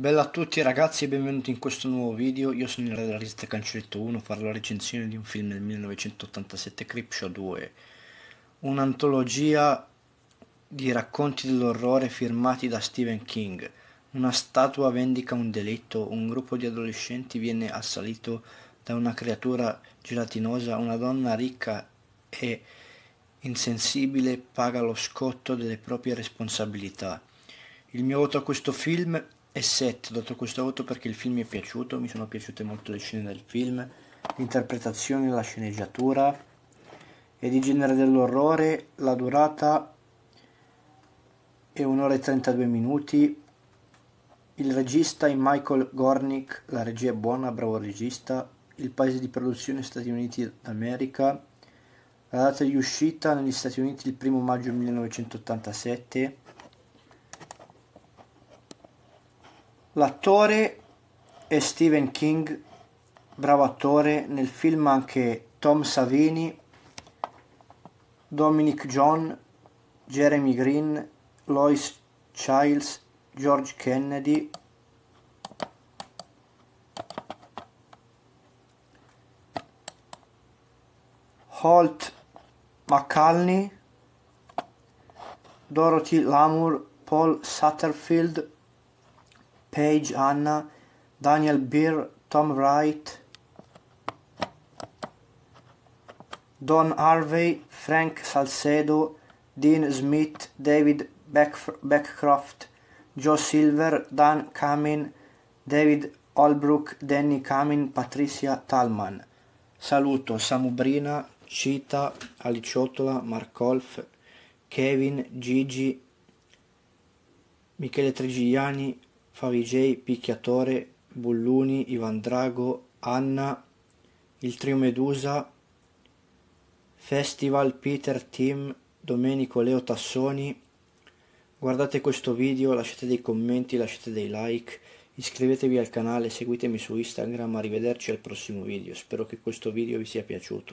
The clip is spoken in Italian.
Bella a tutti ragazzi e benvenuti in questo nuovo video, io sono il realista Cancelletto 1, farò la recensione di un film del 1987 Cripshow 2, un'antologia di racconti dell'orrore firmati da Stephen King. Una statua vendica un delitto, un gruppo di adolescenti viene assalito da una creatura gelatinosa, una donna ricca e insensibile paga lo scotto delle proprie responsabilità. Il mio voto a questo film e 7 dato questo 8 perché il film mi è piaciuto, mi sono piaciute molto le scene del film, l'interpretazione, la sceneggiatura e di genere dell'orrore, la durata è un'ora e 32 minuti, il regista è Michael Gornick, la regia è buona, bravo regista, il paese di produzione è Stati Uniti d'America, la data di uscita negli Stati Uniti il 1 maggio 1987, L'attore è Stephen King, bravo attore, nel film anche Tom Savini, Dominic John, Jeremy Green, Lois Childs, George Kennedy. Holt McCallney, Dorothy Lamour, Paul Sutterfield, Paige Anna, Daniel Beer, Tom Wright, Don Harvey, Frank Salcedo, Dean Smith, David Backcroft, Joe Silver, Dan Kamin, David Holbrook, Danny Kamin, Patricia Talman. Saluto Samubrina, Cita, Aliciotola, Markolf, Kevin, Gigi, Michele Trigiani, Farigei, Picchiatore, Bulluni, Ivan Drago, Anna, il trio Medusa, Festival, Peter Team, Domenico Leo Tassoni. Guardate questo video, lasciate dei commenti, lasciate dei like, iscrivetevi al canale, seguitemi su Instagram, arrivederci al prossimo video, spero che questo video vi sia piaciuto.